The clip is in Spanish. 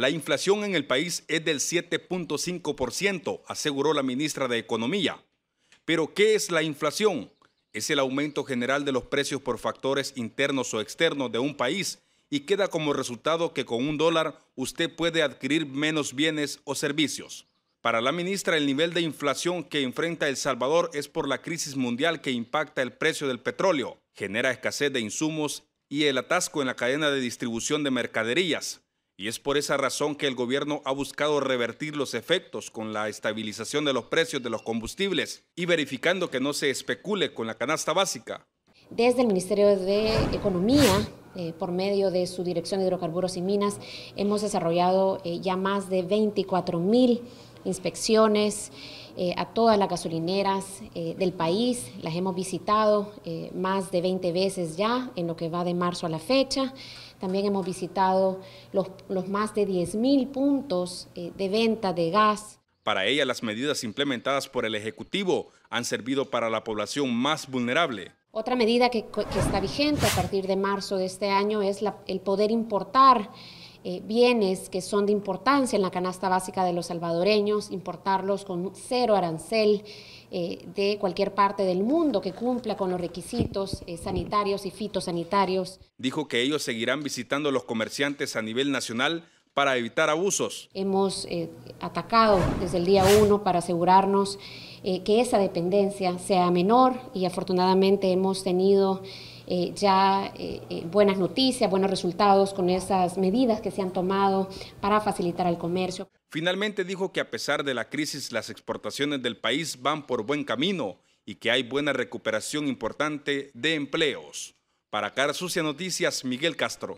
La inflación en el país es del 7.5%, aseguró la ministra de Economía. Pero, ¿qué es la inflación? Es el aumento general de los precios por factores internos o externos de un país y queda como resultado que con un dólar usted puede adquirir menos bienes o servicios. Para la ministra, el nivel de inflación que enfrenta El Salvador es por la crisis mundial que impacta el precio del petróleo, genera escasez de insumos y el atasco en la cadena de distribución de mercaderías. Y es por esa razón que el gobierno ha buscado revertir los efectos con la estabilización de los precios de los combustibles y verificando que no se especule con la canasta básica. Desde el Ministerio de Economía eh, por medio de su Dirección de Hidrocarburos y Minas, hemos desarrollado eh, ya más de 24 mil inspecciones eh, a todas las gasolineras eh, del país. Las hemos visitado eh, más de 20 veces ya en lo que va de marzo a la fecha. También hemos visitado los, más de 10.000 puntos de venta de gas. Para ella, las medidas implementadas por el Ejecutivo han servido para la población más vulnerable. Otra medida que, está vigente a partir de marzo de este año es el poder importar eh, bienes que son de importancia en la canasta básica de los salvadoreños, importarlos con cero arancel eh, de cualquier parte del mundo que cumpla con los requisitos eh, sanitarios y fitosanitarios. Dijo que ellos seguirán visitando a los comerciantes a nivel nacional para evitar abusos. Hemos atacado desde el día uno para asegurarnos que esa dependencia sea menor y afortunadamente hemos tenido eh, ya eh, eh, buenas noticias, buenos resultados con esas medidas que se han tomado para facilitar el comercio. Finalmente dijo que a pesar de la crisis, las exportaciones del país van por buen camino y que hay buena recuperación importante de empleos. Para Cara Sucia Noticias, Miguel Castro.